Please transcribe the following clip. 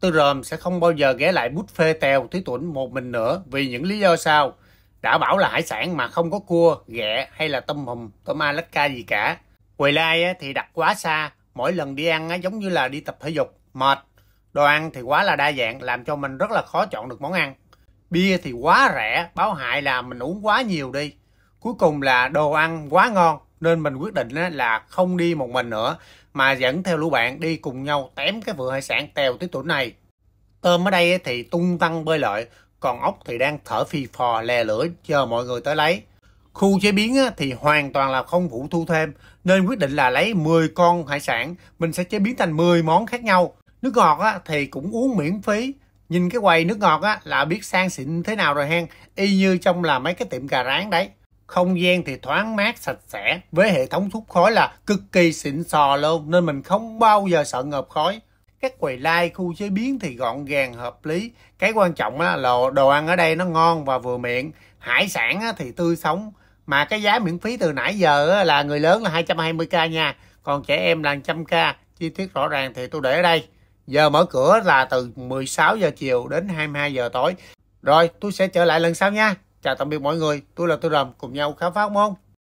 Tôi ròm sẽ không bao giờ ghé lại bút phê tèo tí tuẩn một mình nữa vì những lý do sau. Đã bảo là hải sản mà không có cua, ghẹ hay là tôm hùm, tôm Alaska gì cả. Quầy lai thì đặt quá xa, mỗi lần đi ăn giống như là đi tập thể dục, mệt. Đồ ăn thì quá là đa dạng, làm cho mình rất là khó chọn được món ăn. Bia thì quá rẻ, báo hại là mình uống quá nhiều đi. Cuối cùng là đồ ăn quá ngon, nên mình quyết định là không đi một mình nữa mà dẫn theo lũ bạn đi cùng nhau tém cái vựa hải sản tèo tới tuổi này tôm ở đây thì tung tăng bơi lội còn ốc thì đang thở phì phò lè lưỡi chờ mọi người tới lấy khu chế biến thì hoàn toàn là không vụ thu thêm nên quyết định là lấy 10 con hải sản mình sẽ chế biến thành 10 món khác nhau nước ngọt thì cũng uống miễn phí nhìn cái quầy nước ngọt á là biết sang xịn thế nào rồi hen y như trong là mấy cái tiệm cà rán đấy không gian thì thoáng mát sạch sẽ với hệ thống hút khói là cực kỳ xịn sò luôn nên mình không bao giờ sợ ngợp khói các quầy lai khu chế biến thì gọn gàng hợp lý cái quan trọng là đồ ăn ở đây nó ngon và vừa miệng hải sản thì tươi sống mà cái giá miễn phí từ nãy giờ là người lớn là 220k nha còn trẻ em là 100k chi tiết rõ ràng thì tôi để ở đây giờ mở cửa là từ 16 giờ chiều đến 22 giờ tối rồi tôi sẽ trở lại lần sau nha Chào tạm biệt mọi người, tôi là Tôi Rầm, cùng nhau khám phá không?